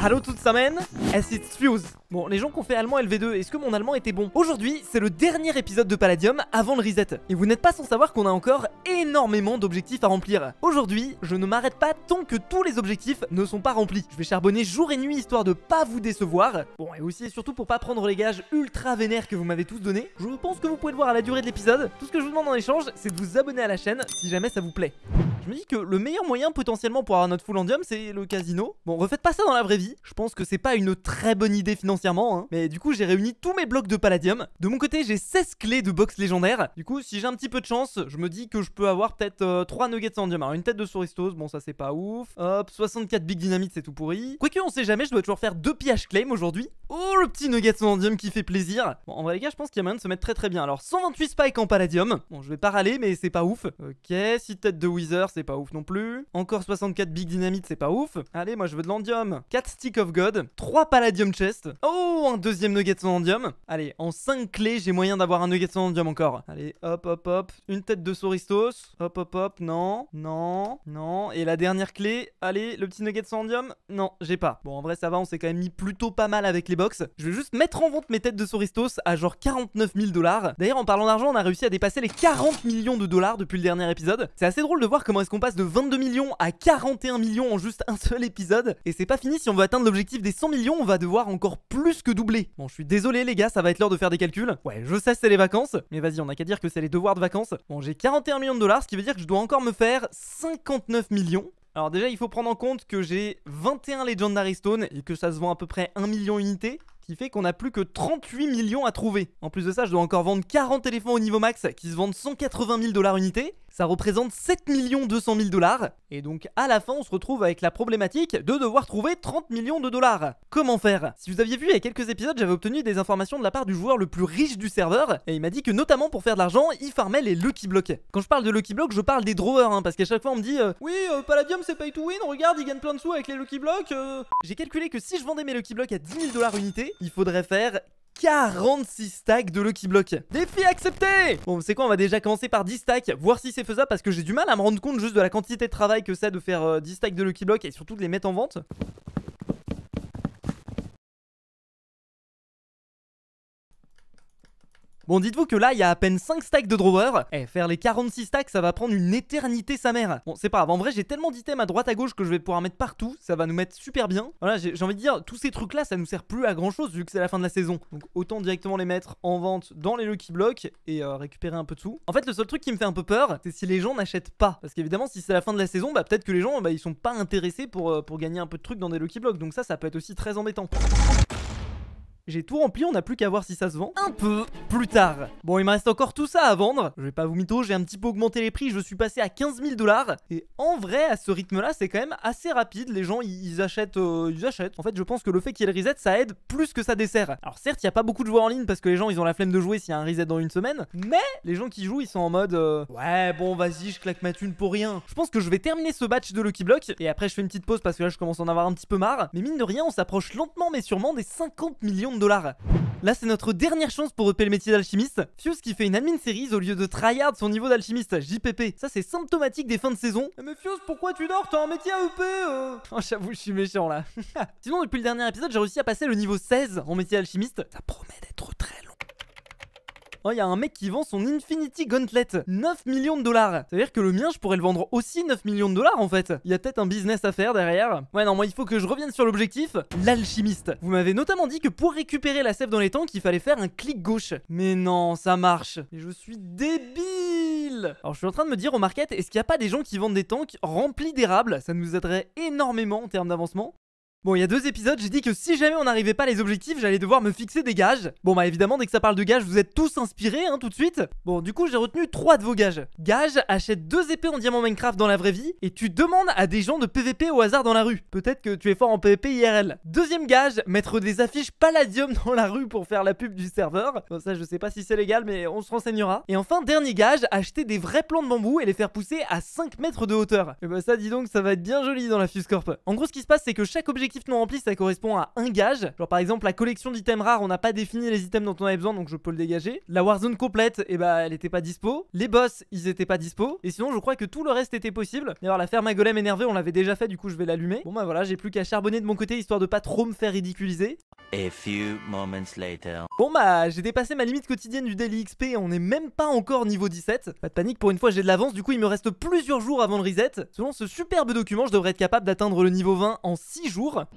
Hallo semaine es ist Fuse. Bon, les gens qui ont fait allemand LV2, est-ce que mon allemand était bon Aujourd'hui, c'est le dernier épisode de Palladium avant le reset. Et vous n'êtes pas sans savoir qu'on a encore énormément d'objectifs à remplir. Aujourd'hui, je ne m'arrête pas tant que tous les objectifs ne sont pas remplis. Je vais charbonner jour et nuit histoire de pas vous décevoir. Bon, et aussi et surtout pour pas prendre les gages ultra vénères que vous m'avez tous donnés. Je pense que vous pouvez le voir à la durée de l'épisode. Tout ce que je vous demande en échange, c'est de vous abonner à la chaîne si jamais ça vous plaît. Je me dis que le meilleur moyen potentiellement pour avoir notre full endium, c'est le casino. Bon, refaites pas ça dans la vraie vie je pense que c'est pas une très bonne idée financièrement, hein. mais du coup j'ai réuni tous mes blocs de palladium. De mon côté j'ai 16 clés de box légendaire. Du coup si j'ai un petit peu de chance, je me dis que je peux avoir peut-être 3 euh, nuggets en diamant. une tête de souristose bon ça c'est pas ouf. Hop, 64 big dynamite c'est tout pourri. Quoique on sait jamais, je dois toujours faire 2 pH claim aujourd'hui. Oh le petit nugget en qui fait plaisir. Bon en vrai les gars je pense qu'il y a moyen de se mettre très très bien. Alors 128 spikes en palladium. Bon je vais pas râler mais c'est pas ouf. Ok, 6 têtes de wither c'est pas ouf non plus. Encore 64 big dynamite c'est pas ouf. Allez moi je veux de l'andium. 4 Stick of God, 3 Palladium Chest. Oh, un deuxième Nugget Endium. Allez, en 5 clés, j'ai moyen d'avoir un Nugget Sandium encore. Allez, hop, hop, hop. Une tête de Soristos. Hop, hop, hop. Non, non, non. Et la dernière clé, allez, le petit Nugget Sandium. Non, j'ai pas. Bon, en vrai, ça va, on s'est quand même mis plutôt pas mal avec les box. Je vais juste mettre en vente mes têtes de Soristos à genre 49 000 dollars. D'ailleurs, en parlant d'argent, on a réussi à dépasser les 40 millions de dollars depuis le dernier épisode. C'est assez drôle de voir comment est-ce qu'on passe de 22 millions à 41 millions en juste un seul épisode. Et c'est pas fini si on va atteindre l'objectif des 100 millions, on va devoir encore plus que doubler. Bon, je suis désolé les gars, ça va être l'heure de faire des calculs. Ouais, je sais c'est les vacances, mais vas-y, on n'a qu'à dire que c'est les devoirs de vacances. Bon, j'ai 41 millions de dollars, ce qui veut dire que je dois encore me faire 59 millions. Alors déjà, il faut prendre en compte que j'ai 21 Legendary Stone et que ça se vend à peu près 1 million ce qui fait qu'on a plus que 38 millions à trouver. En plus de ça, je dois encore vendre 40 éléphants au niveau max qui se vendent 180 000 dollars unité. Ça représente 7 200 000 dollars. Et donc à la fin, on se retrouve avec la problématique de devoir trouver 30 millions de dollars. Comment faire Si vous aviez vu il y a quelques épisodes, j'avais obtenu des informations de la part du joueur le plus riche du serveur. Et il m'a dit que notamment pour faire de l'argent, il farmait les Lucky Blocks. Quand je parle de Lucky Blocks, je parle des drawers. Hein, parce qu'à chaque fois, on me dit euh, Oui, Paladium, euh, Palladium c'est pay to win, regarde, il gagne plein de sous avec les Lucky Blocks. Euh. J'ai calculé que si je vendais mes Lucky Blocks à 10 000 dollars unité, il faudrait faire 46 stacks de Lucky Block. Défi accepté Bon, c'est quoi On va déjà commencer par 10 stacks, voir si c'est faisable parce que j'ai du mal à me rendre compte juste de la quantité de travail que c'est de faire 10 euh, stacks de Lucky Block et surtout de les mettre en vente. Bon, dites-vous que là, il y a à peine 5 stacks de drawers. Eh, faire les 46 stacks, ça va prendre une éternité, sa mère. Bon, c'est pas grave. En vrai, j'ai tellement d'items à droite à gauche que je vais pouvoir mettre partout. Ça va nous mettre super bien. Voilà, j'ai envie de dire, tous ces trucs-là, ça nous sert plus à grand-chose vu que c'est la fin de la saison. Donc, autant directement les mettre en vente dans les Lucky Blocks et euh, récupérer un peu de sous. En fait, le seul truc qui me fait un peu peur, c'est si les gens n'achètent pas. Parce qu'évidemment, si c'est la fin de la saison, bah peut-être que les gens, bah, ils sont pas intéressés pour, euh, pour gagner un peu de trucs dans des Lucky Blocks. Donc ça, ça peut être aussi très embêtant. J'ai tout rempli, on n'a plus qu'à voir si ça se vend un peu plus tard. Bon, il me reste encore tout ça à vendre. Je vais pas vous mytho, j'ai un petit peu augmenté les prix, je suis passé à 15 000 dollars. Et en vrai, à ce rythme-là, c'est quand même assez rapide. Les gens, ils achètent, euh, ils achètent. En fait, je pense que le fait qu'il y ait le reset, ça aide plus que ça dessert. Alors certes, il n'y a pas beaucoup de joueurs en ligne parce que les gens, ils ont la flemme de jouer s'il y a un reset dans une semaine. Mais les gens qui jouent, ils sont en mode euh, ouais, bon, vas-y, je claque ma thune pour rien. Je pense que je vais terminer ce batch de Lucky Block et après, je fais une petite pause parce que là, je commence à en avoir un petit peu marre. Mais mine de rien, on s'approche lentement mais sûrement des 50 millions de Là, c'est notre dernière chance pour repérer le métier d'alchimiste. Fuse qui fait une admin series au lieu de tryhard son niveau d'alchimiste, JPP. Ça, c'est symptomatique des fins de saison. Eh, mais Fuse, pourquoi tu dors T'as un métier à EP euh Oh, j'avoue, je suis méchant là. Sinon, depuis le dernier épisode, j'ai réussi à passer le niveau 16 en métier d'alchimiste. Ça promet d'être très long il oh, y a un mec qui vend son Infinity Gauntlet. 9 millions de dollars. C'est-à-dire que le mien, je pourrais le vendre aussi 9 millions de dollars en fait. Il y a peut-être un business à faire derrière. Ouais, non, moi, il faut que je revienne sur l'objectif. L'alchimiste. Vous m'avez notamment dit que pour récupérer la sève dans les tanks, il fallait faire un clic gauche. Mais non, ça marche. Et je suis débile. Alors, je suis en train de me dire au market, est-ce qu'il n'y a pas des gens qui vendent des tanks remplis d'érable Ça nous aiderait énormément en termes d'avancement. Bon, il y a deux épisodes, j'ai dit que si jamais on n'arrivait pas à les objectifs, j'allais devoir me fixer des gages. Bon, bah évidemment, dès que ça parle de gages, vous êtes tous inspirés, hein, tout de suite. Bon, du coup, j'ai retenu trois de vos gages. Gage, achète deux épées en diamant Minecraft dans la vraie vie et tu demandes à des gens de PVP au hasard dans la rue. Peut-être que tu es fort en PVP IRL. Deuxième gage, mettre des affiches Palladium dans la rue pour faire la pub du serveur. Bon, ça, je sais pas si c'est légal, mais on se renseignera. Et enfin, dernier gage, acheter des vrais plants de bambou et les faire pousser à 5 mètres de hauteur. Et eh bah ben, ça, dis donc, ça va être bien joli dans la Fuse En gros, ce qui se passe, c'est que chaque objectif non rempli ça correspond à un gage. Genre par exemple, la collection d'items rares, on n'a pas défini les items dont on avait besoin, donc je peux le dégager. La Warzone complète, et eh ben bah elle était pas dispo. Les boss, ils étaient pas dispo. Et sinon, je crois que tout le reste était possible. D'ailleurs, la ferme à golem énervé, on l'avait déjà fait, du coup je vais l'allumer. Bon bah voilà, j'ai plus qu'à charbonner de mon côté histoire de pas trop me faire ridiculiser. Bon bah j'ai dépassé ma limite quotidienne du daily XP on n'est même pas encore niveau 17. Pas de panique, pour une fois j'ai de l'avance, du coup il me reste plusieurs jours avant le reset. Selon ce superbe document, je devrais être capable d'atteindre le niveau 20 en 6 jours. Woche.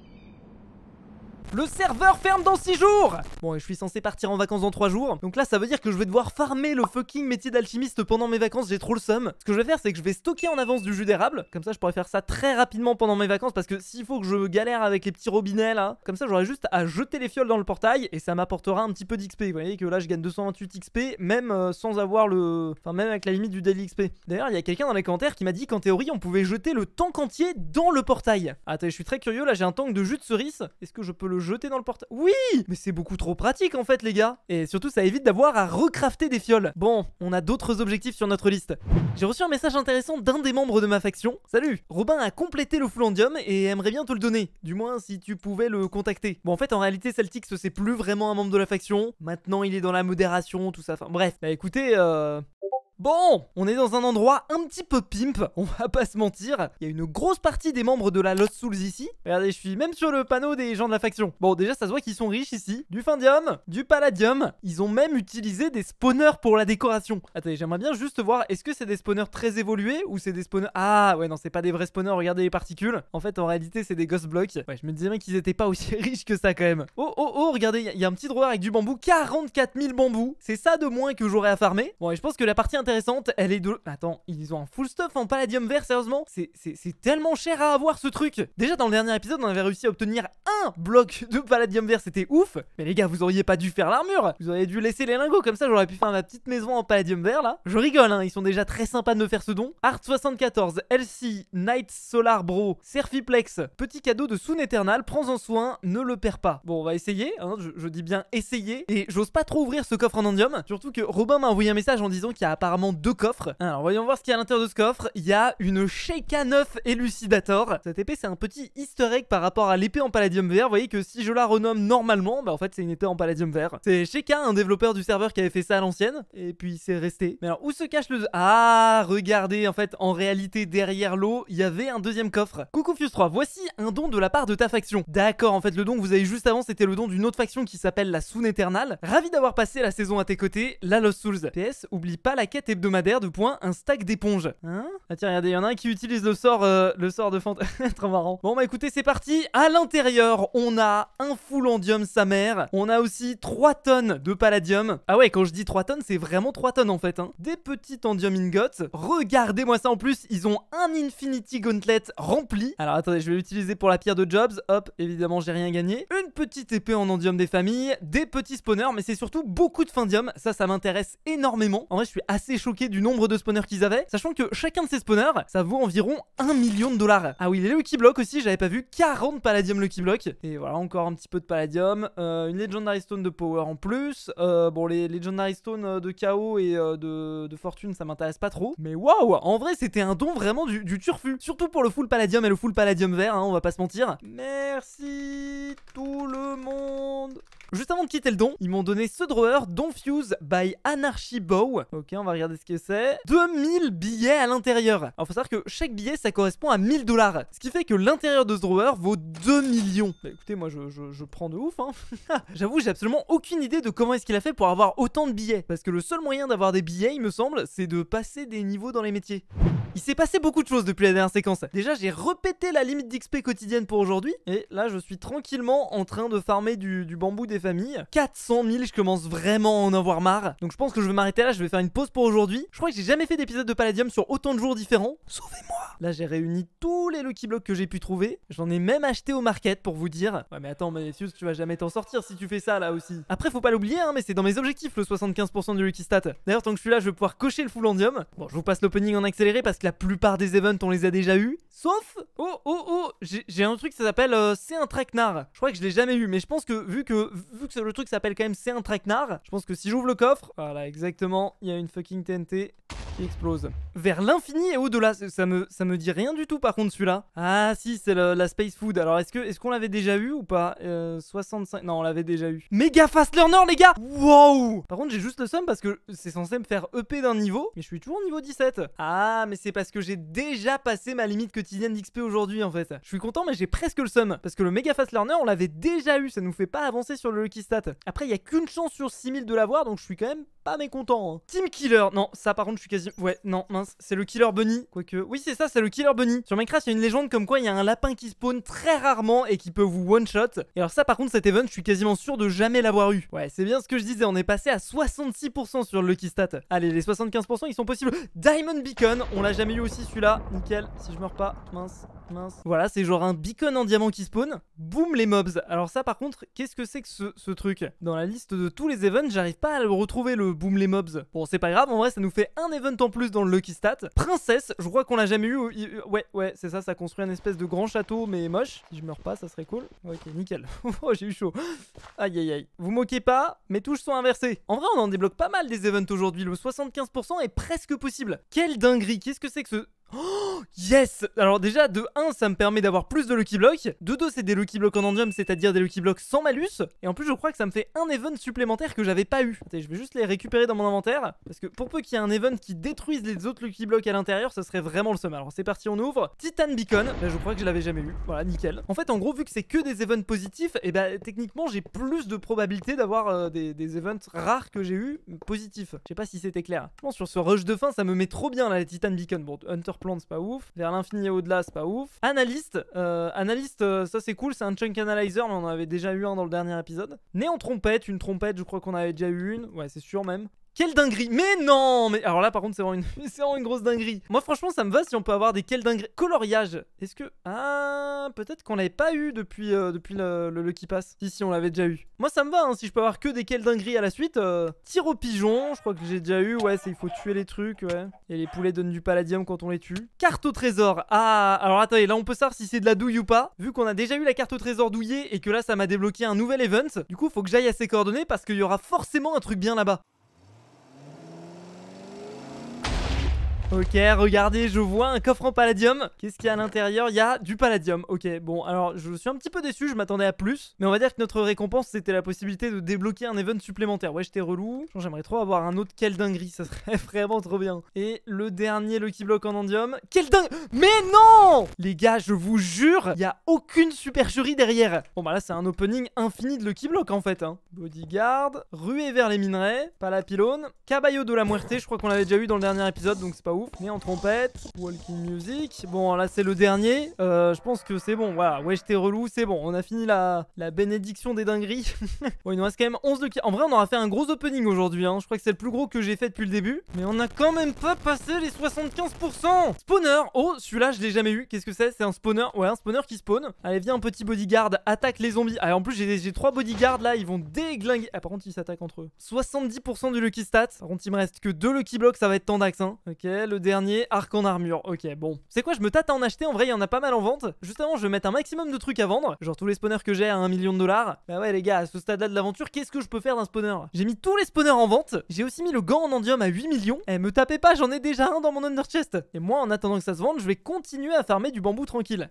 Le serveur ferme dans 6 jours Bon, et je suis censé partir en vacances dans 3 jours. Donc là, ça veut dire que je vais devoir farmer le fucking métier d'alchimiste pendant mes vacances. J'ai trop le seum. Ce que je vais faire, c'est que je vais stocker en avance du jus d'érable. Comme ça, je pourrais faire ça très rapidement pendant mes vacances. Parce que s'il faut que je galère avec les petits robinets là, comme ça, j'aurai juste à jeter les fioles dans le portail et ça m'apportera un petit peu d'XP. Vous voyez que là, je gagne 228 XP, même euh, sans avoir le. Enfin, même avec la limite du daily XP. D'ailleurs, il y a quelqu'un dans les commentaires qui m'a dit qu'en théorie, on pouvait jeter le tank entier dans le portail. Attends, ah, je suis très curieux. Là, j'ai un tank de jus de cerise. Est-ce que je peux le jeter dans le porte... Oui Mais c'est beaucoup trop pratique en fait les gars Et surtout ça évite d'avoir à recrafter des fioles. Bon, on a d'autres objectifs sur notre liste. J'ai reçu un message intéressant d'un des membres de ma faction. Salut Robin a complété le Flandium et aimerait bien te le donner. Du moins si tu pouvais le contacter. Bon en fait en réalité Celtics c'est plus vraiment un membre de la faction. Maintenant il est dans la modération, tout ça. bref. Bah écoutez, euh... Bon, on est dans un endroit un petit peu pimp, on va pas se mentir. Il y a une grosse partie des membres de la Lost Souls ici. Regardez, je suis même sur le panneau des gens de la faction. Bon, déjà, ça se voit qu'ils sont riches ici. Du Findium, du Palladium. Ils ont même utilisé des spawners pour la décoration. Attendez, j'aimerais bien juste voir, est-ce que c'est des spawners très évolués ou c'est des spawners... Ah, ouais, non, c'est pas des vrais spawners, regardez les particules. En fait, en réalité, c'est des ghost blocks. Ouais, je me disais bien qu'ils étaient pas aussi riches que ça quand même. Oh, oh, oh, regardez, il y, a un petit droit avec du bambou. 44 000 bambous. C'est ça de moins que j'aurais à farmer. Bon, et je pense que la partie intéressante. Elle est de... Attends, ils ont un full stuff en palladium vert, sérieusement C'est tellement cher à avoir ce truc Déjà, dans le dernier épisode, on avait réussi à obtenir un bloc de palladium vert, c'était ouf Mais les gars, vous auriez pas dû faire l'armure Vous auriez dû laisser les lingots, comme ça j'aurais pu faire ma petite maison en palladium vert, là. Je rigole, hein, ils sont déjà très sympas de me faire ce don. Art74, LC, Night Solar Bro, Serfiplex, petit cadeau de Sun Eternal, prends-en soin, ne le perds pas. Bon, on va essayer, hein, je, dis bien essayer, et j'ose pas trop ouvrir ce coffre en endium, surtout que Robin m'a envoyé un message en disant qu'il y a apparemment deux coffres. Alors voyons voir ce qu'il y a à l'intérieur de ce coffre. Il y a une Sheikah 9 Elucidator. Cette épée c'est un petit easter par rapport à l'épée en palladium vert. Vous voyez que si je la renomme normalement, bah en fait c'est une épée en palladium vert. C'est Sheikah, un développeur du serveur qui avait fait ça à l'ancienne. Et puis c'est resté. Mais alors où se cache le... Ah regardez en fait en réalité derrière l'eau il y avait un deuxième coffre. Coucou Fuse 3, voici un don de la part de ta faction. D'accord en fait le don que vous avez juste avant c'était le don d'une autre faction qui s'appelle la Soune Eternal. Ravi d'avoir passé la saison à tes côtés, la Lost Souls. PS, oublie pas la quête hebdomadaire de points, un stack d'éponges. Hein Ah tiens, regardez, il y en a un qui utilise le sort, euh, le sort de fantôme. Trop marrant. Bon bah écoutez, c'est parti. À l'intérieur, on a un full endium, sa mère. On a aussi 3 tonnes de palladium. Ah ouais, quand je dis 3 tonnes, c'est vraiment 3 tonnes en fait. Hein. Des petits andium ingots. Regardez-moi ça en plus, ils ont un Infinity Gauntlet rempli. Alors attendez, je vais l'utiliser pour la pierre de Jobs. Hop, évidemment, j'ai rien gagné. Une petite épée en endium des familles, des petits spawners, mais c'est surtout beaucoup de findium. Ça, ça m'intéresse énormément. En vrai, je suis assez choqué du nombre de spawners qu'ils avaient, sachant que chacun de ces spawners, ça vaut environ 1 million de dollars. Ah oui, les Lucky block aussi, j'avais pas vu 40 Palladium Lucky block Et voilà, encore un petit peu de Palladium, euh, une Legendary Stone de Power en plus. Euh, bon, les Legendary Stone euh, de chaos et de, Fortune, ça m'intéresse pas trop. Mais waouh, en vrai, c'était un don vraiment du, turfu. Surtout pour le full Palladium et le full Palladium vert, hein, on va pas se mentir. Merci tout le monde Juste avant de quitter le don, ils m'ont donné ce drawer, fuse by Anarchy Bow. Ok, on va regarder ce que c'est. 2000 billets à l'intérieur. Alors faut savoir que chaque billet, ça correspond à 1000 dollars. Ce qui fait que l'intérieur de ce drawer vaut 2 millions. Bah écoutez, moi je, prends de ouf. Hein. J'avoue, j'ai absolument aucune idée de comment est-ce qu'il a fait pour avoir autant de billets. Parce que le seul moyen d'avoir des billets, il me semble, c'est de passer des niveaux dans les métiers. Il s'est passé beaucoup de choses depuis la dernière séquence. Déjà, j'ai repété la limite d'XP quotidienne pour aujourd'hui. Et là, je suis tranquillement en train de farmer du, du bambou des famille 400 000, je commence vraiment à en avoir marre. Donc je pense que je vais m'arrêter là, je vais faire une pause pour aujourd'hui. Je crois que j'ai jamais fait d'épisode de Palladium sur autant de jours différents. Sauvez-moi Là j'ai réuni tous les Lucky Blocks que j'ai pu trouver. J'en ai même acheté au market pour vous dire. Ouais mais attends Matthews, tu vas jamais t'en sortir si tu fais ça là aussi. Après faut pas l'oublier hein, mais c'est dans mes objectifs le 75% du Lucky Stat. D'ailleurs tant que je suis là, je vais pouvoir cocher le Fullandium. Bon, je vous passe l'opening en accéléré parce que la plupart des events on les a déjà eu. Sauf... Oh oh oh J'ai un truc ça s'appelle... Euh, c'est un traquenard. Je crois que je l'ai jamais eu mais je pense que vu que vu que le truc s'appelle quand même c'est un traquenard, je pense que si j'ouvre le coffre, voilà exactement, il y a une fucking TNT qui explose. Vers l'infini et au-delà, ça me, ça me dit rien du tout par contre celui-là. Ah si, c'est la Space Food. Alors est-ce que est-ce qu'on l'avait déjà eu ou pas 65, euh, non on l'avait déjà eu. Méga Fast Learner les gars Wow Par contre j'ai juste le sum parce que c'est censé me faire EP d'un niveau, mais je suis toujours au niveau 17. Ah mais c'est parce que j'ai déjà passé ma limite quotidienne d'XP aujourd'hui en fait. Je suis content mais j'ai presque le sum parce que le Méga Fast Learner on l'avait déjà eu, ça nous fait pas avancer sur le Lucky euh, Stat. Après, il y a qu'une chance sur 6000 de l'avoir, donc je suis quand même pas mécontent. Hein. Team Killer, non, ça par contre, je suis quasi. Ouais, non, mince, c'est le Killer Bunny. Quoique, oui, c'est ça, c'est le Killer Bunny. Sur Minecraft, il y a une légende comme quoi il y a un lapin qui spawn très rarement et qui peut vous one-shot. Et alors, ça par contre, cet event, je suis quasiment sûr de jamais l'avoir eu. Ouais, c'est bien ce que je disais, on est passé à 66% sur le Lucky Stat. Allez, les 75%, ils sont possibles. Diamond Beacon, on l'a jamais eu aussi celui-là. Nickel, si je meurs pas, mince. Mince. Voilà, c'est genre un beacon en diamant qui spawn. Boum les mobs. Alors ça par contre, qu'est-ce que c'est que ce ce truc. Dans la liste de tous les events, j'arrive pas à retrouver le boom les mobs. Bon, c'est pas grave, en vrai, ça nous fait un event en plus dans le Lucky Stat. Princesse, je crois qu'on l'a jamais eu. Euh, ouais, ouais, c'est ça, ça construit un espèce de grand château, mais moche. Si je meurs pas, ça serait cool. Ok, nickel. oh, j'ai eu chaud. Aïe, aïe, aïe. Vous moquez pas, mes touches sont inversées. En vrai, on en débloque pas mal des events aujourd'hui. Le 75% est presque possible. Quelle dinguerie, qu'est-ce que c'est que ce... Oh, yes Alors déjà, de 1, ça me permet d'avoir plus de Lucky Blocks. De 2, c'est des Lucky Blocks en Endium, c'est-à-dire des Lucky Blocks sans malus. Et en plus, je crois que ça me fait un event supplémentaire que j'avais pas eu. je vais juste les récupérer dans mon inventaire. Parce que pour peu qu'il y ait un event qui détruise les autres Lucky Blocks à l'intérieur, ça serait vraiment le seum. Alors c'est parti, on ouvre. Titan Beacon. Là, je crois que je l'avais jamais eu. Voilà, nickel. En fait, en gros, vu que c'est que des events positifs, et eh ben, techniquement, j'ai plus de probabilité d'avoir euh, des, des events rares que j'ai eu positifs. Je sais pas si c'était clair. Bon, sur ce rush de fin, ça me met trop bien là, les Titan Beacon. Bon, Hunter plante, c'est pas ouf. Vers l'infini et au-delà, c'est pas ouf. Analyste, euh, analyste, euh, ça c'est cool, c'est un chunk analyzer, mais on en avait déjà eu un dans le dernier épisode. Néon trompette, une trompette, je crois qu'on avait déjà eu une, ouais c'est sûr même. Quelle dinguerie Mais non Mais alors là par contre c'est vraiment, une... une grosse dinguerie. Moi franchement ça me va si on peut avoir des quels dingueries. Coloriage. Est-ce que... Ah peut-être qu'on l'avait pas eu depuis, euh, depuis le, le, qui passe. Si si on l'avait déjà eu. Moi ça me va hein, si je peux avoir que des quelles dingueries à la suite. Euh, Tire au pigeon, je crois que j'ai déjà eu. Ouais c'est il faut tuer les trucs ouais. Et les poulets donnent du palladium quand on les tue. Carte au trésor. Ah alors attendez là on peut savoir si c'est de la douille ou pas. Vu qu'on a déjà eu la carte au trésor douillée et que là ça m'a débloqué un nouvel event. Du coup faut que j'aille à ses coordonnées parce qu'il y aura forcément un truc bien là-bas. Ok, regardez, je vois un coffre en palladium. Qu'est-ce qu'il y a à l'intérieur Il y a du palladium. Ok, bon, alors je suis un petit peu déçu, je m'attendais à plus. Mais on va dire que notre récompense, c'était la possibilité de débloquer un event supplémentaire. Ouais, j'étais relou. J'aimerais trop avoir un autre quel dinguerie, ça serait vraiment trop bien. Et le dernier Lucky Block en endium. Quel dingue Mais non Les gars, je vous jure, il n'y a aucune supercherie derrière. Bon, bah là, c'est un opening infini de Lucky Block en fait. Hein. Bodyguard, ruée vers les minerais, pas la pylône, caballo de la muerte, je crois qu'on l'avait déjà eu dans le dernier épisode, donc c'est pas ouf. Mais en trompette, Walking Music. Bon, là, c'est le dernier. Euh, je pense que c'est bon. Voilà, ouais, j'étais relou, c'est bon. On a fini la, la bénédiction des dingueries. bon, il nous reste quand même 11 de En vrai, on aura fait un gros opening aujourd'hui. Hein. Je crois que c'est le plus gros que j'ai fait depuis le début. Mais on a quand même pas passé les 75%. Spawner. Oh, celui-là, je l'ai jamais eu. Qu'est-ce que c'est C'est un spawner. Ouais, un spawner qui spawn. Allez, viens, un petit bodyguard. Attaque les zombies. Allez, ah, en plus, j'ai trois bodyguards là. Ils vont déglinguer. Ah, par contre, ils s'attaquent entre eux. 70% du lucky stat. Par contre, il me reste que deux lucky blocks. Ça va être Tandax. Hein. Ok, le dernier, arc en armure. Ok, bon. C'est quoi, je me tâte à en acheter. En vrai, il y en a pas mal en vente. Justement, je vais mettre un maximum de trucs à vendre. Genre tous les spawners que j'ai à 1 million de dollars. Bah ouais, les gars, à ce stade-là de l'aventure, qu'est-ce que je peux faire d'un spawner J'ai mis tous les spawners en vente. J'ai aussi mis le gant en endium à 8 millions. Eh, me tapez pas, j'en ai déjà un dans mon under chest. Et moi, en attendant que ça se vende, je vais continuer à farmer du bambou tranquille.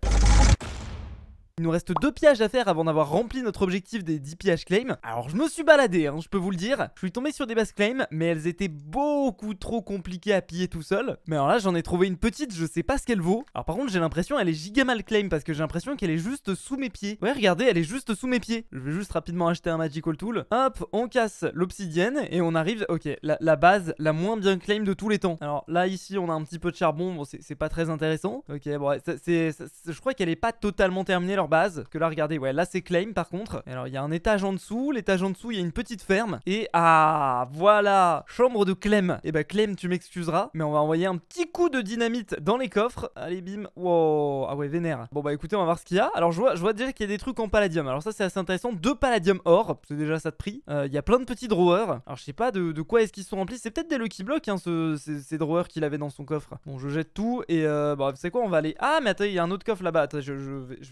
Il nous reste deux pièges à faire avant d'avoir rempli notre objectif des 10 piages claim. Alors je me suis baladé, hein, je peux vous le dire. Je suis tombé sur des bases claim, mais elles étaient beaucoup trop compliquées à piller tout seul. Mais alors là, j'en ai trouvé une petite, je sais pas ce qu'elle vaut. Alors par contre, j'ai l'impression elle est giga mal claim parce que j'ai l'impression qu'elle est juste sous mes pieds. Ouais, regardez, elle est juste sous mes pieds. Je vais juste rapidement acheter un magical tool. Hop, on casse l'obsidienne et on arrive. Ok, la, base la moins bien claim de tous les temps. Alors là, ici, on a un petit peu de charbon. Bon, c'est pas très intéressant. Ok, bon, ouais, je crois qu'elle est pas totalement terminée leur base que là regardez ouais là c'est claim par contre alors il y a un étage en dessous l'étage en dessous il y a une petite ferme et ah voilà chambre de Clem et eh bah ben, Clem tu m'excuseras mais on va envoyer un petit coup de dynamite dans les coffres allez bim wow ah ouais vénère bon bah écoutez on va voir ce qu'il y a alors je vois, je vois déjà qu'il y a des trucs en palladium alors ça c'est assez intéressant deux palladium or c'est déjà ça de prix euh, il y a plein de petits drawers alors je sais pas de, quoi est-ce qu'ils sont remplis c'est peut-être des lucky blocks hein, ce, ces, drawers qu'il avait dans son coffre bon je jette tout et euh, bah c'est quoi on va aller ah mais attends il y a un autre coffre là-bas je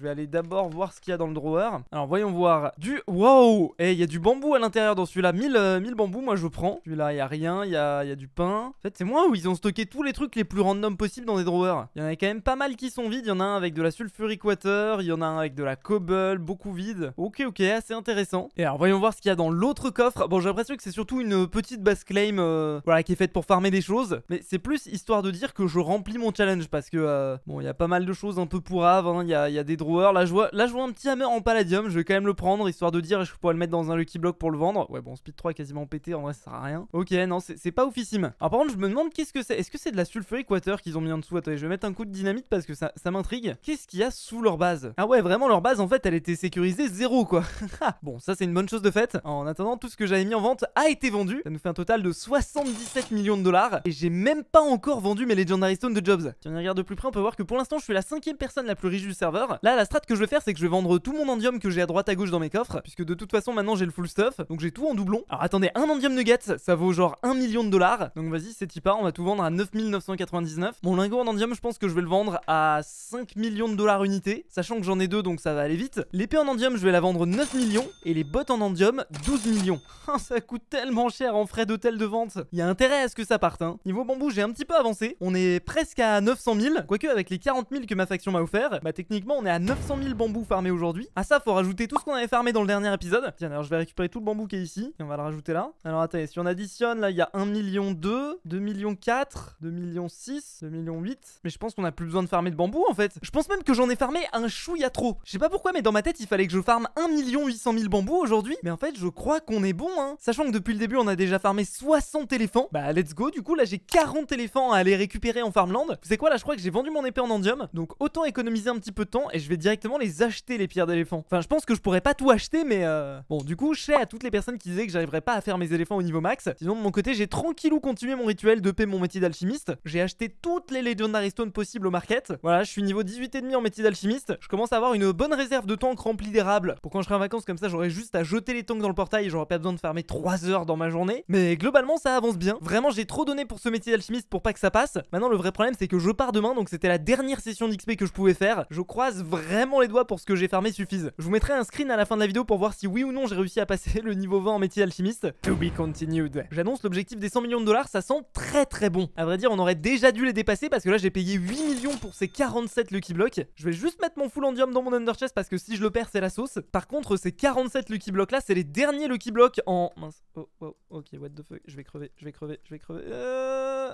vais aller d'abord voir ce qu'il y a dans le drawer. Alors, voyons voir. Du... Wow Et eh, il y a du bambou à l'intérieur dans celui-là. 1000, euh, mille bambous, moi, je prends. Celui-là, il y a rien. Il y a, du pain. En fait, c'est moi où ils ont stocké tous les trucs les plus random possibles dans des drawers. Il y en a quand même pas mal qui sont vides. Il y en a un avec de la sulfuric water. Il y en a un avec de la cobble. Beaucoup vide. Ok, ok, assez intéressant. Et alors, voyons voir ce qu'il y a dans l'autre coffre. Bon, j'ai l'impression que c'est surtout une petite base claim euh, voilà, qui est faite pour farmer des choses. Mais c'est plus histoire de dire que je remplis mon challenge parce que, euh, bon, il y a pas mal de choses un peu pourraves. Hein. Il y, a, des drawers. Là, là, je vois un petit hammer en palladium. Je vais quand même le prendre, histoire de dire, je pourrais le mettre dans un lucky block pour le vendre. Ouais, bon, speed 3 est quasiment pété, en vrai, ça sert à rien. Ok, non, c'est pas oufissime. Alors, par contre, je me demande qu'est-ce que c'est. Est-ce que c'est de la sulfur water qu'ils ont mis en dessous Attendez, je vais mettre un coup de dynamite parce que ça, ça m'intrigue. Qu'est-ce qu'il y a sous leur base Ah ouais, vraiment, leur base, en fait, elle était sécurisée zéro, quoi. Ah, bon, ça, c'est une bonne chose de fait. En attendant, tout ce que j'avais mis en vente a été vendu. Ça nous fait un total de 77 millions de dollars. Et j'ai même pas encore vendu mes Legendary Stones de Jobs. Si on y regarde de plus près, on peut voir que pour l'instant, je suis la cinquième personne la plus riche du serveur. Là, la strat que je faire, c'est que je vais vendre tout mon endium que j'ai à droite à gauche dans mes coffres, puisque de toute façon maintenant j'ai le full stuff, donc j'ai tout en doublon. Alors attendez, un endium nugget, ça vaut genre 1 million de dollars, donc vas-y, c'est Tipa, on va tout vendre à 9999. Mon lingot en endium je pense que je vais le vendre à 5 millions de dollars unité, sachant que j'en ai deux, donc ça va aller vite. L'épée en endium je vais la vendre 9 millions, et les bottes en endium 12 millions. Ah, ça coûte tellement cher en frais d'hôtel de vente. Il y a intérêt à ce que ça parte, hein. Niveau bambou, j'ai un petit peu avancé. On est presque à 900 000, quoique avec les 40 000 que ma faction m'a offert, bah techniquement on est à 900 000 bambous bambou aujourd'hui. Ah ça, faut rajouter tout ce qu'on avait farmé dans le dernier épisode. Tiens, alors je vais récupérer tout le bambou qui est ici. Et on va le rajouter là. Alors attendez, si on additionne, là, il y a 1 million 2, 2 millions 4, 2 millions 6, 2 millions 8. Mais je pense qu'on a plus besoin de farmer de bambou en fait. Je pense même que j'en ai farmé un a trop. Je sais pas pourquoi, mais dans ma tête, il fallait que je farme 1 800 000 bambous aujourd'hui. Mais en fait, je crois qu'on est bon, hein. Sachant que depuis le début, on a déjà farmé 60 éléphants. Bah, let's go. Du coup, là, j'ai 40 éléphants à aller récupérer en farmland. C'est quoi là Je crois que j'ai vendu mon épée en endium. Donc, autant économiser un petit peu de temps et je vais directement les acheter les pierres d'éléphant. Enfin, je pense que je pourrais pas tout acheter, mais euh, bon, du coup, je sais à toutes les personnes qui disaient que j'arriverais pas à faire mes éléphants au niveau max. Sinon, de mon côté, j'ai tranquillou continué mon rituel de paix, mon métier d'alchimiste. J'ai acheté toutes les Legendary stones possibles au market. Voilà, je suis niveau 18,5 en métier d'alchimiste. Je commence à avoir une bonne réserve de tanks remplis d'érable. Pour quand je serai en vacances, comme ça, j'aurai juste à jeter les tanks dans le portail et j'aurai pas besoin de fermer 3 heures dans ma journée. Mais globalement, ça avance bien. Vraiment, j'ai trop donné pour ce métier d'alchimiste pour pas que ça passe. Maintenant, le vrai problème, c'est que je pars demain, donc c'était la dernière session d'XP que je pouvais faire. Je croise vraiment les doigts pour ce que j'ai fermé suffisent. Je vous mettrai un screen à la fin de la vidéo pour voir si oui ou non j'ai réussi à passer le niveau 20 en métier alchimiste. To be continued. J'annonce l'objectif des 100 millions de dollars, ça sent très très bon. À vrai dire, on aurait déjà dû les dépasser parce que là j'ai payé 8 millions pour ces 47 Lucky Blocks. Je vais juste mettre mon full endium dans mon underchest parce que si je le perds, c'est la sauce. Par contre, ces 47 Lucky Blocks là, c'est les derniers Lucky Blocks en... Mince. Oh, wow, oh, ok, what the fuck. Je vais crever, je vais crever, je vais crever. Euh...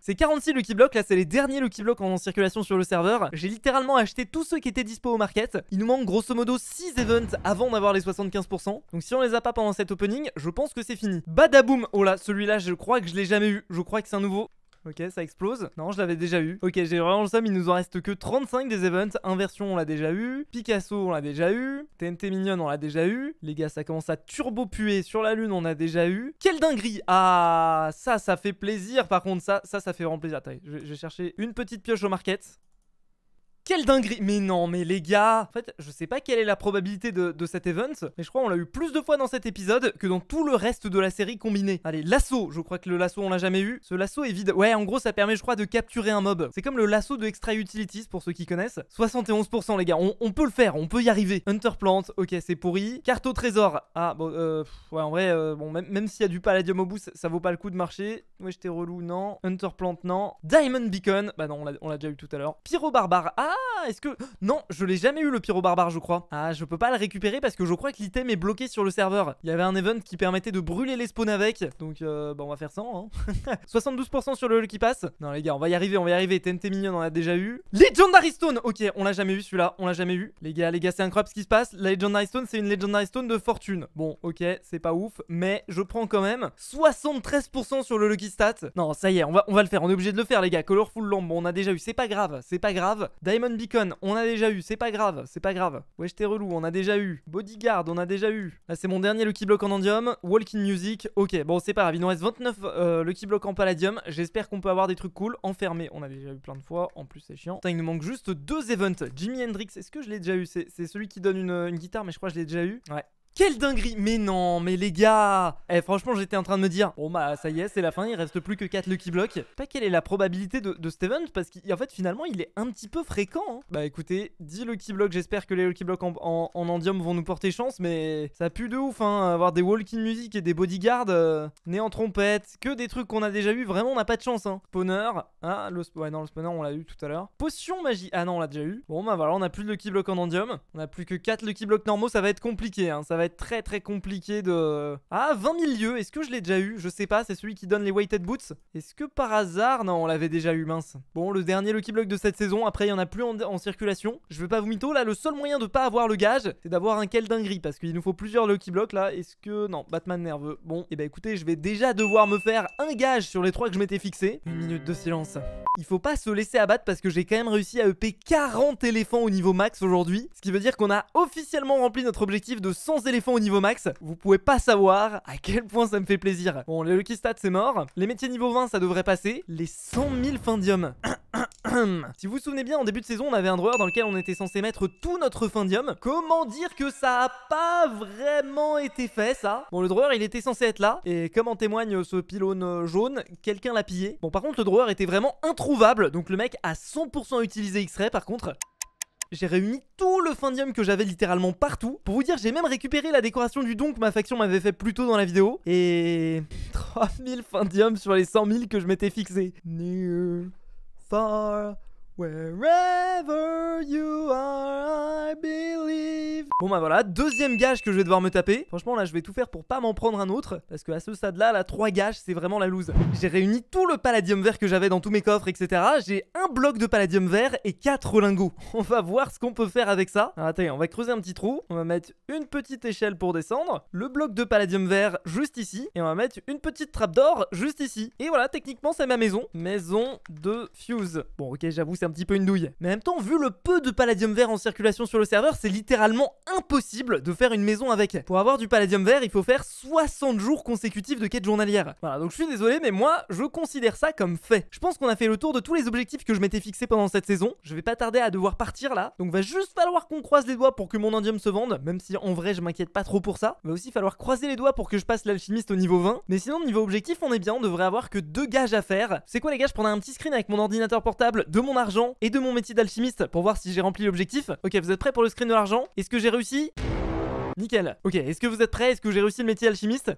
C'est 46 Lucky Blocks, là c'est les derniers Lucky Blocks en circulation sur le serveur. J'ai littéralement acheté tous ceux qui étaient dispo au market. Il nous manque grosso modo 6 events avant d'avoir les 75%. Donc si on les a pas pendant cet opening, je pense que c'est fini. Badaboom, Oh là, celui-là je crois que je l'ai jamais eu. Je crois que c'est un nouveau. Ok, ça explose. Non, je l'avais déjà eu. Ok, j'ai vraiment le somme, il nous en reste que 35 des events. Inversion, on l'a déjà eu. Picasso, on l'a déjà eu. TNT Mignonne, on l'a déjà eu. Les gars, ça commence à turbo-puer. Sur la lune, on a déjà eu. Quelle dinguerie Ah, ça, ça fait plaisir. Par contre, ça, ça, ça fait vraiment plaisir. Attends, je, je vais chercher une petite pioche au market. Quelle dinguerie Mais non, mais les gars En fait, je sais pas quelle est la probabilité de, cet event, mais je crois qu'on l'a eu plus de fois dans cet épisode que dans tout le reste de la série combinée. Allez, lasso Je crois que le lasso, on l'a jamais eu. Ce lasso est vide. Ouais, en gros, ça permet, je crois, de capturer un mob. C'est comme le lasso de Extra Utilities, pour ceux qui connaissent. 71%, les gars. On, peut le faire, on peut y arriver. Hunter Plant, ok, c'est pourri. Carte au trésor. Ah, bon, euh, ouais, en vrai, euh, bon, même, s'il y a du palladium au bout, ça, vaut pas le coup de marcher. Ouais, j'étais relou, non. Hunter Plant, non. Diamond Beacon, bah non, on l'a déjà eu tout à l'heure. Pyro Barbare, ah ah, est-ce que... Non, je l'ai jamais eu le pyro barbare, je crois. Ah, je peux pas le récupérer parce que je crois que l'item est bloqué sur le serveur. Il y avait un event qui permettait de brûler les spawns avec. Donc, euh, bah, on va faire ça. Hein. 72% sur le lucky pass, Non, les gars, on va y arriver, on va y arriver. TNT mignon on a déjà eu. Legendary Stone Ok, on l'a jamais eu celui-là. On l'a jamais eu. Les gars, les gars, c'est incroyable ce qui se passe. La Legendary Stone, c'est une Legendary Stone de fortune. Bon, ok, c'est pas ouf, mais je prends quand même 73% sur le Lucky Stat. Non, ça y est, on va, on va le faire. On est obligé de le faire, les gars. Colorful Lamb, bon, on a déjà eu. C'est pas grave, c'est pas grave. Diamond Beacon, on a déjà eu, c'est pas grave, c'est pas grave. Wesh, t'es relou, on a déjà eu. Bodyguard, on a déjà eu. Là, c'est mon dernier Lucky Block en Andium. Walking Music, ok, bon, c'est pas grave. Il nous reste 29 euh, Lucky Block en Palladium. J'espère qu'on peut avoir des trucs cool. Enfermé, on a déjà eu plein de fois. En plus, c'est chiant. Putain, il nous manque juste deux events. Jimi Hendrix, est-ce que je l'ai déjà eu C'est celui qui donne une guitare, mais je crois que je l'ai déjà eu. Ouais, quelle dinguerie Mais non, mais les gars Eh franchement j'étais en train de me dire, bon bah ça y est, c'est la fin, il reste plus que 4 Lucky Blocks. Pas quelle est la probabilité de, Steven, parce qu'en fait finalement il est un petit peu fréquent. Hein. Bah écoutez, 10 Lucky Blocks, j'espère que les Lucky Blocks en, en, Andium vont nous porter chance, mais ça pue de ouf, hein, avoir des walking music et des bodyguards euh, néant en trompette, que des trucs qu'on a déjà eu, vraiment on n'a pas de chance. Hein. Spawner, ah le, non, le spawner on l'a eu tout à l'heure. Potion magie, ah non on l'a déjà eu. Bon bah voilà, on a plus de Lucky Blocks en Andium, on a plus que 4 Lucky Blocks normaux, ça va être compliqué, hein, va être très très compliqué de... Ah, 20 000 lieux, est-ce que je l'ai déjà eu Je sais pas, c'est celui qui donne les weighted boots. Est-ce que par hasard... Non, on l'avait déjà eu, mince. Bon, le dernier Lucky Block de cette saison, après il y en a plus en, circulation. Je veux pas vous mytho, là, le seul moyen de pas avoir le gage, c'est d'avoir un quel dinguerie, parce qu'il nous faut plusieurs Lucky Blocks, là. Est-ce que... Non, Batman nerveux. Bon, et bah ben écoutez, je vais déjà devoir me faire un gage sur les trois que je m'étais fixé. Une minute de silence. Il faut pas se laisser abattre parce que j'ai quand même réussi à EP 40 éléphants au niveau max aujourd'hui, ce qui veut dire qu'on a officiellement rempli notre objectif de 100 au niveau max, vous pouvez pas savoir à quel point ça me fait plaisir. Bon, le Lucky Stats, c'est mort. Les métiers niveau 20, ça devrait passer. Les 100 000 Findium. si vous vous souvenez bien, en début de saison, on avait un drawer dans lequel on était censé mettre tout notre Findium. Comment dire que ça a pas vraiment été fait, ça Bon, le drawer, il était censé être là. Et comme en témoigne ce pylône euh, jaune, quelqu'un l'a pillé. Bon, par contre, le drawer était vraiment introuvable. Donc le mec a 100% utilisé X-Ray, par contre. J'ai réuni tout le findium que j'avais littéralement partout. Pour vous dire, j'ai même récupéré la décoration du don que ma faction m'avait fait plus tôt dans la vidéo. Et... 3000 findium sur les 100 000 que je m'étais fixé. New... far, Wherever you are, I believe. Bon bah voilà, deuxième gage que je vais devoir me taper. Franchement là, je vais tout faire pour pas m'en prendre un autre. Parce que à ce stade-là, la trois gages, c'est vraiment la loose. J'ai réuni tout le palladium vert que j'avais dans tous mes coffres, etc. J'ai un bloc de palladium vert et quatre lingots. On va voir ce qu'on peut faire avec ça. Attends, on va creuser un petit trou. On va mettre une petite échelle pour descendre. Le bloc de palladium vert juste ici. Et on va mettre une petite trappe d'or juste ici. Et voilà, techniquement, c'est ma maison. Maison de fuse. Bon, ok, j'avoue, ça petit peu une douille. Mais en même temps, vu le peu de palladium vert en circulation sur le serveur, c'est littéralement impossible de faire une maison avec. Pour avoir du palladium vert, il faut faire 60 jours consécutifs de quête journalière. Voilà, donc je suis désolé, mais moi, je considère ça comme fait. Je pense qu'on a fait le tour de tous les objectifs que je m'étais fixé pendant cette saison. Je vais pas tarder à devoir partir là, donc va juste falloir qu'on croise les doigts pour que mon indium se vende, même si en vrai je m'inquiète pas trop pour ça. Va aussi falloir croiser les doigts pour que je passe l'alchimiste au niveau 20. Mais sinon, niveau objectif, on est bien, on devrait avoir que deux gages à faire. C'est quoi les gages prendrais un petit screen avec mon ordinateur portable, de mon argent et de mon métier d'alchimiste pour voir si j'ai rempli l'objectif. Ok, vous êtes prêts pour le screen de l'argent Est-ce que j'ai réussi Nickel. Ok, est-ce que vous êtes prêts Est-ce que j'ai réussi le métier d'alchimiste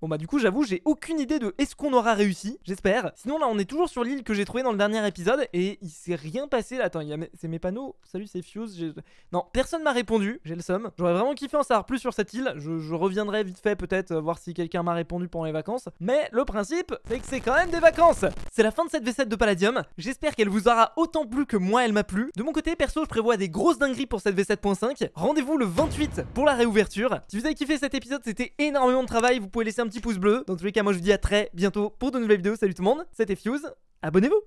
Bon bah du coup j'avoue j'ai aucune idée de est-ce qu'on aura réussi, j'espère. Sinon là on est toujours sur l'île que j'ai trouvé dans le dernier épisode et il s'est rien passé là. Attends, c'est mes panneaux, salut c'est Fuse. Non, personne m'a répondu, j'ai le somme. J'aurais vraiment kiffé en savoir plus sur cette île, je, reviendrai vite fait peut-être euh, voir si quelqu'un m'a répondu pendant les vacances. Mais le principe c'est que c'est quand même des vacances C'est la fin de cette V7 de Palladium, j'espère qu'elle vous aura autant plu que moi elle m'a plu. De mon côté perso je prévois des grosses dingueries pour cette V7.5. Rendez-vous le 28 pour la réouverture. Si vous avez kiffé cet épisode c'était énormément de travail, vous pouvez laisser petit pouce bleu. Dans tous les cas, moi je vous dis à très bientôt pour de nouvelles vidéos. Salut tout le monde, c'était Fuse, abonnez-vous